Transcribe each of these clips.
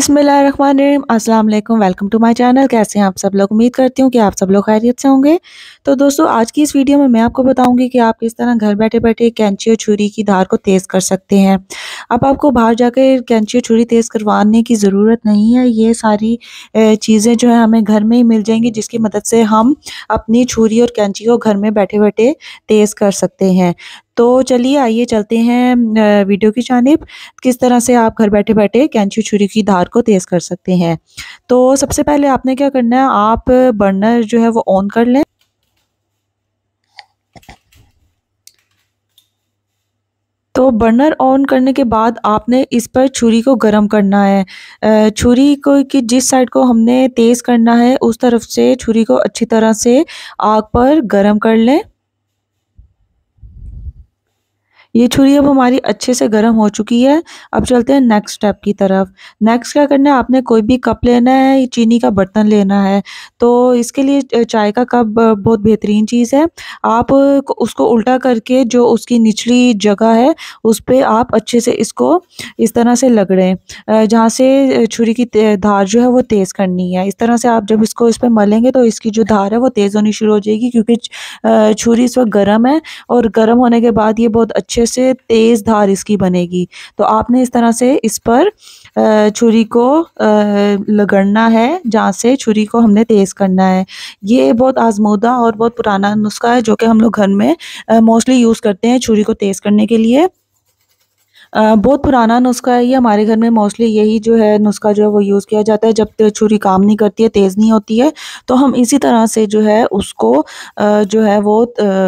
अस्सलाम वालेकुम welcome to my channel कैसे हैं आप सब लोग उम्मीद करती हूँ कि आप सब लोग खैरियत से होंगे तो दोस्तों आज की इस वीडियो में मैं आपको बताऊंगी कि आप किस तरह घर बैठे बैठे कैंची और छुरी की धार को तेज़ कर सकते हैं अब आपको बाहर जाकर कैंची और छुरी तेज़ करवाने की ज़रूरत नहीं है ये सारी चीज़ें जो है हमें घर में ही मिल जाएंगी जिसकी मदद से हम अपनी छुरी और कैंची को घर में बैठे बैठे तेज़ कर सकते हैं तो चलिए आइए चलते हैं वीडियो की जानब किस तरह से आप घर बैठे बैठे कैंची छुरी की धार को तेज़ कर सकते हैं तो सबसे पहले आपने क्या करना है आप बर्नर जो है वो ऑन कर लें तो बर्नर ऑन करने के बाद आपने इस पर छुरी को गर्म करना है छुरी को कि जिस साइड को हमने तेज़ करना है उस तरफ से छुरी को अच्छी तरह से आग पर गर्म कर लें ये छुरी अब हमारी अच्छे से गर्म हो चुकी है अब चलते हैं नेक्स्ट स्टेप की तरफ नेक्स्ट क्या करना है आपने कोई भी कप लेना है चीनी का बर्तन लेना है तो इसके लिए चाय का कप बहुत बेहतरीन चीज़ है आप उसको उल्टा करके जो उसकी निचली जगह है उस पर आप अच्छे से इसको इस तरह से लगड़ें जहाँ से छुरी की धार जो है वो तेज़ करनी है इस तरह से आप जब इसको इस पर मलेंगे तो इसकी जो धार है वो तेज़ होनी शुरू हो जाएगी क्योंकि छुरी इस वक्त गर्म है और गर्म होने के बाद ये बहुत अच्छे अच्छे से तेज़ धार इसकी बनेगी तो आपने इस तरह से इस पर छुरी को लगड़ना है जहाँ से छुरी को हमने तेज़ करना है ये बहुत आजमूदा और बहुत पुराना नुस्खा है जो कि हम लोग घर में मोस्टली यूज़ करते हैं छुरी को तेज़ करने के लिए बहुत पुराना नुस्खा है ये हमारे घर में मोस्टली यही जो है नुस्खा जो है वो यूज़ किया जाता है जब छुरी काम नहीं करती है तेज़ नहीं होती है तो हम इसी तरह से जो है उसको जो है वो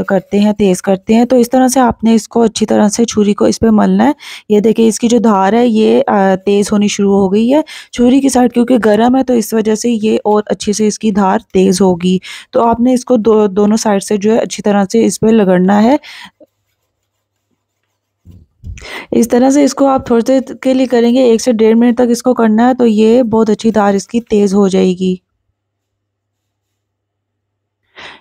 करते हैं तेज़ करते हैं तो इस तरह से आपने इसको अच्छी तरह से छुरी को इस पर मलना है ये देखिए इसकी जो धार है ये तेज़ होनी शुरू हो गई है छुरी की साइड क्योंकि गर्म है तो इस वजह से ये और अच्छे से इसकी धार तेज़ होगी तो आपने इसको दो दोनों साइड से जो है अच्छी तरह से इस पर लगड़ना है इस तरह से इसको आप थोड़ी देर के लिए करेंगे एक से डेढ़ मिनट तक इसको करना है तो ये बहुत अच्छी दार इसकी तेज़ हो जाएगी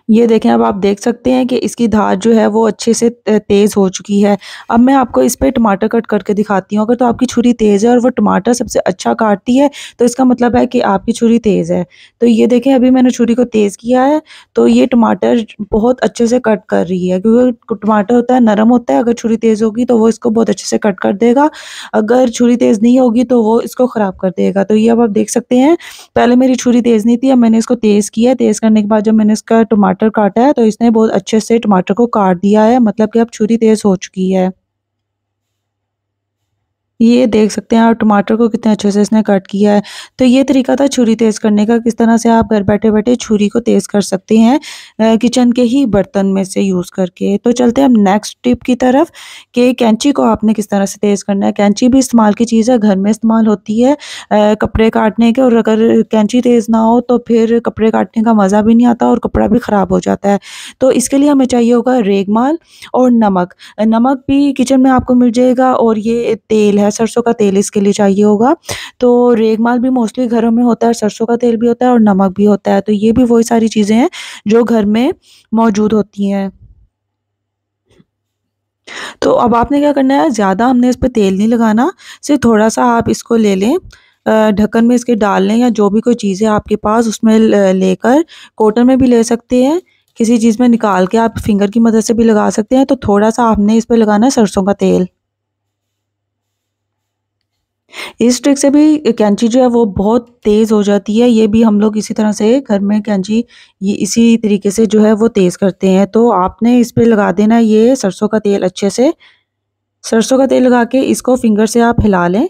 ये देखें अब आप देख सकते हैं कि इसकी धार जो है वो अच्छे से तेज़ हो चुकी है अब मैं आपको इस पर टमाटर कट करके दिखाती हूँ अगर तो आपकी छुरी तेज़ है और वो टमाटर सबसे अच्छा काटती है तो इसका मतलब है कि आपकी छुरी तेज़ है तो ये देखें अभी मैंने छुरी को तेज़ किया है तो ये टमाटर बहुत अच्छे से कट कर रही है क्योंकि टमाटर होता है नरम होता है अगर छुरी तेज़ होगी तो वो इसको बहुत अच्छे से कट कर देगा अगर छुरी तेज़ नहीं होगी तो वो इसको ख़राब कर देगा तो ये अब आप देख सकते हैं पहले मेरी छुरी तेज़ नहीं थी अब मैंने इसको तेज़ किया तेज़ करने के बाद जब मैंने इसका टमाटर टमाटर काटा है तो इसने बहुत अच्छे से टमाटर को काट दिया है मतलब कि अब छुरी तेज़ हो चुकी है ये देख सकते हैं और टमाटर को कितने अच्छे से इसने कट किया है तो ये तरीका था छुरी तेज़ करने का किस तरह से आप घर बैठे बैठे छुरी को तेज़ कर सकते हैं किचन के ही बर्तन में से यूज़ करके तो चलते हैं हम नेक्स्ट टिप की तरफ कि कैंची को आपने किस तरह से तेज़ करना है कैंची भी इस्तेमाल की चीज़ है घर में इस्तेमाल होती है कपड़े काटने के और अगर कैंची तेज़ ना हो तो फिर कपड़े काटने का मज़ा भी नहीं आता और कपड़ा भी ख़राब हो जाता है तो इसके लिए हमें चाहिए होगा रेगमाल और नमक नमक भी किचन में आपको मिल जाएगा और ये तेल है सरसों का तेल इसके लिए चाहिए होगा तो रेगमाल भी मोस्टली घरों में होता है सरसों का तेल भी होता है और नमक भी होता है तो ये भी वही सारी चीज़ें हैं जो घर में मौजूद होती हैं तो अब आपने क्या करना है ज़्यादा हमने इस पर तेल नहीं लगाना सिर्फ थोड़ा सा आप इसको ले लें ढक्कन में इसके डाल लें या जो भी कोई चीज़ है आपके पास उसमें लेकर कॉटन में भी ले सकते हैं किसी चीज़ में निकाल के आप फिंगर की मदद से भी लगा सकते हैं तो थोड़ा सा आपने इस पर लगाना है सरसों का तेल इस ट्रिक से भी कैंची जो है वो बहुत तेज़ हो जाती है ये भी हम लोग इसी तरह से घर में कैंची ये इसी तरीके से जो है वो तेज़ करते हैं तो आपने इस पर लगा देना ये सरसों का तेल अच्छे से सरसों का तेल लगा के इसको फिंगर से आप हिला लें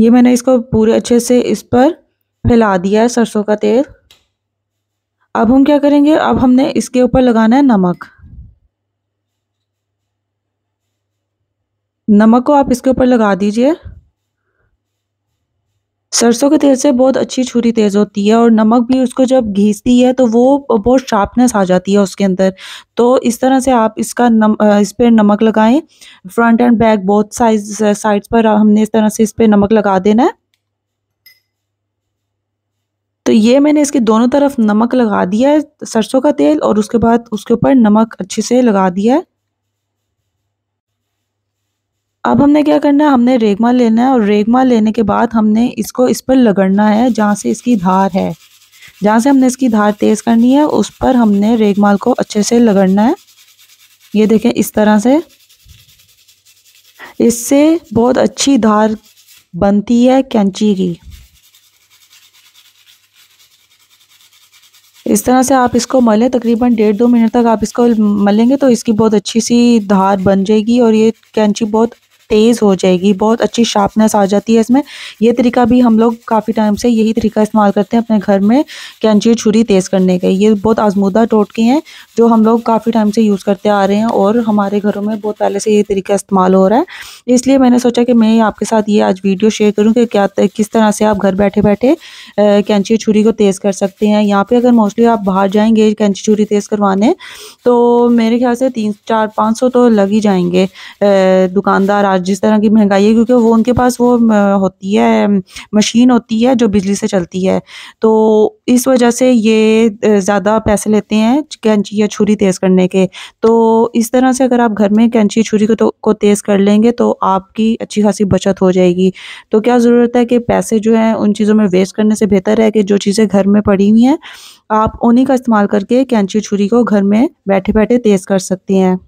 ये मैंने इसको पूरे अच्छे से इस पर फैला दिया है सरसों का तेल अब हम क्या करेंगे अब हमने इसके ऊपर लगाना है नमक नमक को आप इसके ऊपर लगा दीजिए सरसों के तेल से बहुत अच्छी छुरी तेज़ होती है और नमक भी उसको जब घीसती है तो वो बहुत शार्पनेस आ जाती है उसके अंदर तो इस तरह से आप इसका नम इस पर नमक लगाएं फ्रंट एंड बैक बहुत साइज साइड्स पर हमने इस तरह से इस पर नमक लगा देना है तो ये मैंने इसके दोनों तरफ नमक लगा दिया है सरसों का तेल और उसके बाद उसके ऊपर नमक अच्छे से लगा दिया है अब हमने क्या करना है हमने रेगमा लेना है और रेगमा लेने के बाद हमने इसको इस पर लगड़ना है जहाँ से इसकी धार है जहाँ से हमने इसकी धार तेज़ करनी है उस पर हमने रेगमाल को अच्छे से लगड़ना है ये देखें इस तरह से इससे बहुत अच्छी धार बनती है कैंची की इस तरह से आप इसको मलें तकरीबन डेढ़ दो मिनट तक आप इसको मलेंगे तो इसकी बहुत अच्छी सी धार बन जाएगी और ये कैंची बहुत तेज़ हो जाएगी बहुत अच्छी शार्पनेस आ जाती है इसमें यह तरीका भी हम लोग काफ़ी टाइम से यही तरीका इस्तेमाल करते हैं अपने घर में कैंची छुरी तेज़ करने का ये बहुत आजमूदा टोटके हैं जो हम लोग काफ़ी टाइम से यूज़ करते आ रहे हैं और हमारे घरों में बहुत पहले से ये तरीका इस्तेमाल हो रहा है इसलिए मैंने सोचा कि मैं आपके साथ ये आज वीडियो शेयर करूँ कि क्या किस तरह से आप घर बैठे बैठे कैंची छुरी को तेज़ कर सकते हैं यहाँ पर अगर मोस्टली आप बाहर जाएंगे कैंची छुरी तेज़ करवाने तो मेरे ख्याल से तीन चार पाँच सौ तो लग ही जाएंगे दुकानदार आज जिस तरह की महंगाई है क्योंकि वो उनके पास वो होती है मशीन होती है जो बिजली से चलती है तो इस वजह से ये ज़्यादा पैसे लेते हैं कैंची या छुरी तेज़ करने के तो इस तरह से अगर आप घर में कैंची छुरी को तो को तेज़ कर लेंगे तो आपकी अच्छी खासी बचत हो जाएगी तो क्या ज़रूरत है कि पैसे जो हैं उन चीज़ों में वेस्ट करने से बेहतर है कि जो चीज़ें घर में पड़ी हुई हैं आप उन्हीं का इस्तेमाल करके कैंची छुरी को घर में बैठे बैठे तेज़ कर सकते हैं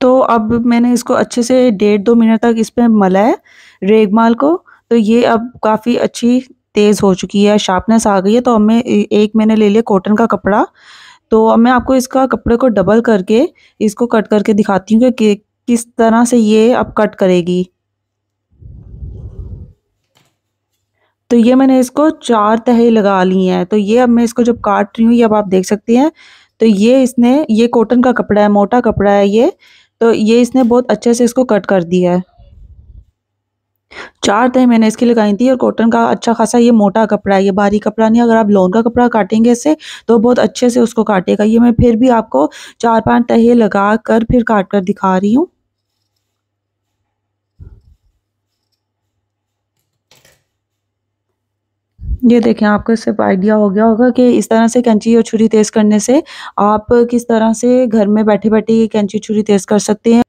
तो अब मैंने इसको अच्छे से डेढ़ दो मिनट तक इस पर मला है रेगमाल को तो ये अब काफ़ी अच्छी तेज़ हो चुकी है शार्पनेस आ गई है तो अब मैं एक मैंने ले लिया कॉटन का कपड़ा तो अब मैं आपको इसका कपड़े को डबल करके इसको कट करके दिखाती हूँ कि किस तरह से ये अब कट करेगी तो ये मैंने इसको चार तहे लगा ली हैं तो ये अब मैं इसको जब काट रही हूँ ये अब आप देख सकते हैं तो ये इसने ये कॉटन का कपड़ा है मोटा कपड़ा है ये तो ये इसने बहुत अच्छे से इसको कट कर दिया है चार तय मैंने इसकी लगाई थी और कॉटन का अच्छा खासा ये मोटा कपड़ा है ये भारी कपड़ा नहीं अगर आप लोन का कपड़ा काटेंगे इससे तो बहुत अच्छे से उसको काटेगा ये मैं फिर भी आपको चार पांच तहे लगा कर फिर काट कर दिखा रही हूँ ये देखें आपको सिर्फ आइडिया हो गया होगा कि इस तरह से कैंची और छुरी तेज़ करने से आप किस तरह से घर में बैठे बैठे कैंची छुरी तेज़ कर सकते हैं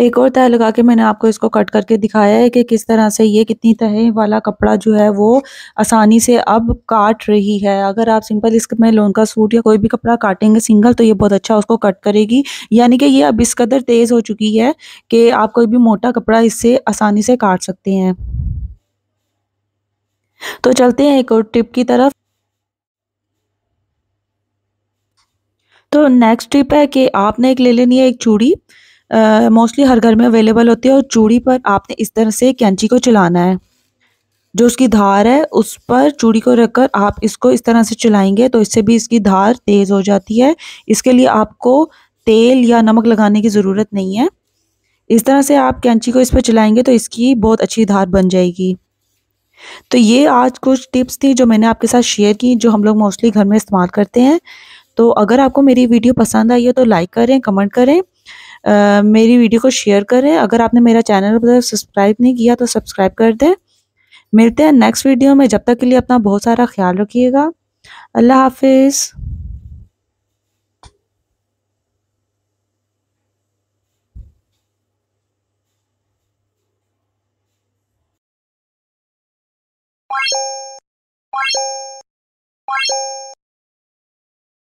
एक और तह लगा के मैंने आपको इसको कट करके दिखाया है कि किस तरह से ये कितनी तह वाला कपड़ा जो है वो आसानी से अब काट रही है अगर आप सिंपल इसमें लोन का सूट या कोई भी कपड़ा काटेंगे सिंगल तो ये बहुत अच्छा उसको कट करेगी यानी कि ये अब इस कदर तेज़ हो चुकी है कि आप कोई भी मोटा कपड़ा इससे आसानी से काट सकते हैं तो चलते हैं एक और टिप की तरफ तो नेक्स्ट टिप है कि आपने एक ले लेनी है एक चूड़ी मोस्टली हर घर में अवेलेबल होती है और चूड़ी पर आपने इस तरह से कैंची को चलाना है जो उसकी धार है उस पर चूड़ी को रखकर आप इसको इस तरह से चलाएंगे तो इससे भी इसकी धार तेज़ हो जाती है इसके लिए आपको तेल या नमक लगाने की ज़रूरत नहीं है इस तरह से आप कैंची को इस पर चलाएंगे तो इसकी बहुत अच्छी धार बन जाएगी तो ये आज कुछ टिप्स थी जो मैंने आपके साथ शेयर की जो हम लोग मोस्टली घर में इस्तेमाल करते हैं तो अगर आपको मेरी वीडियो पसंद आई है तो लाइक करें कमेंट करें मेरी वीडियो को शेयर करें अगर आपने मेरा चैनल सब्सक्राइब नहीं किया तो सब्सक्राइब कर दें मिलते हैं नेक्स्ट वीडियो में जब तक के लिए अपना बहुत सारा ख्याल रखिएगा अल्लाह हाफिज़